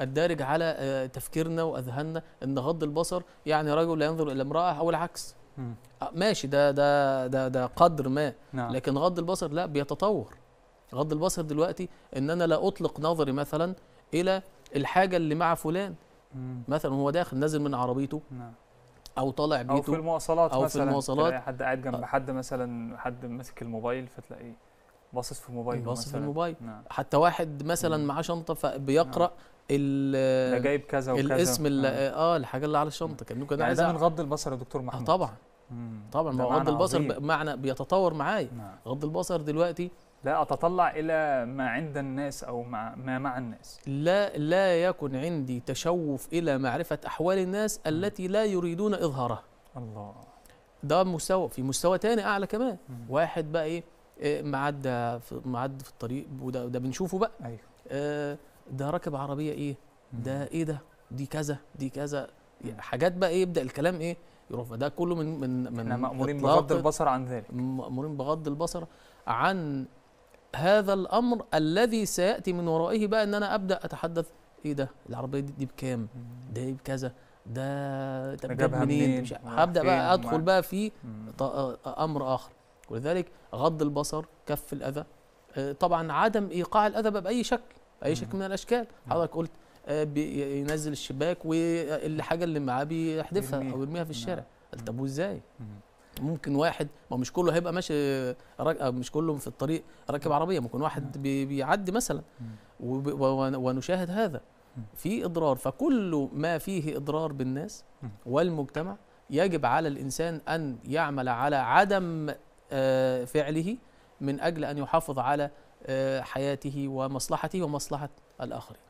الدارج على آه، تفكيرنا واذهاننا ان غض البصر يعني رجل لا ينظر الى امراه او العكس آه، ماشي ده ده ده ده قدر ما نعم. لكن غض البصر لا بيتطور غض البصر دلوقتي ان انا لا اطلق نظري مثلا الى الحاجه اللي مع فلان م. مثلا هو داخل نازل من عربيته نعم. او طالع بيته او في المواصلات أو مثلا في المواصلات حد قاعد جنب آه. حد مثلا حد ماسك الموبايل فتلاقيه باصص في موبايله باصص في الموبايل نعم. حتى واحد مثلا معاه شنطه فبيقرا نعم. ال جايب كذا وكذا الاسم اللي نعم. اه الحاجه اللي على الشنطه كان ممكن يعني نغض البصر يا دكتور محمود آه طبعا مم. طبعا ما غض البصر بمعنى بيتطور معايا نعم. غض البصر دلوقتي لا اتطلع الى ما عند الناس او ما ما مع الناس لا لا يكن عندي تشوف الى معرفه احوال الناس مم. التي لا يريدون اظهارها الله ده مستوى في مستوى تاني اعلى كمان مم. واحد بقى ايه إيه، معدى في معد في الطريق وده ده بنشوفه بقى ايوه آه، ده راكب عربيه ايه ده ايه ده دي كذا دي كذا يعني حاجات بقى ايه يبدا الكلام ايه يروح ده كله من من من احنا مامورين بغض البصر عن ذلك مامورين بغض البصر عن هذا الامر الذي سياتي من ورائه بقى ان انا ابدا اتحدث ايه ده العربيه دي, بكام ده إيه بكذا ده طب منين؟ هبدا بقى ادخل بقى في امر اخر ولذلك غض البصر كف الاذى آه، طبعا عدم ايقاع الاذى باي شكل باي شكل من الاشكال حضرتك قلت آه، بينزل الشباك والحاجه اللي معاه بيحذفها او يرميها في الشارع نعم. طب وازاي ممكن واحد ما مش كله هيبقى ماشي آه، مش كله في الطريق راكب عربيه ممكن واحد بيعدي مثلا ونشاهد هذا في اضرار فكل ما فيه اضرار بالناس والمجتمع يجب على الانسان ان يعمل على عدم آه، فعله من أجل أن يحافظ على آه، حياته ومصلحته ومصلحة الآخرين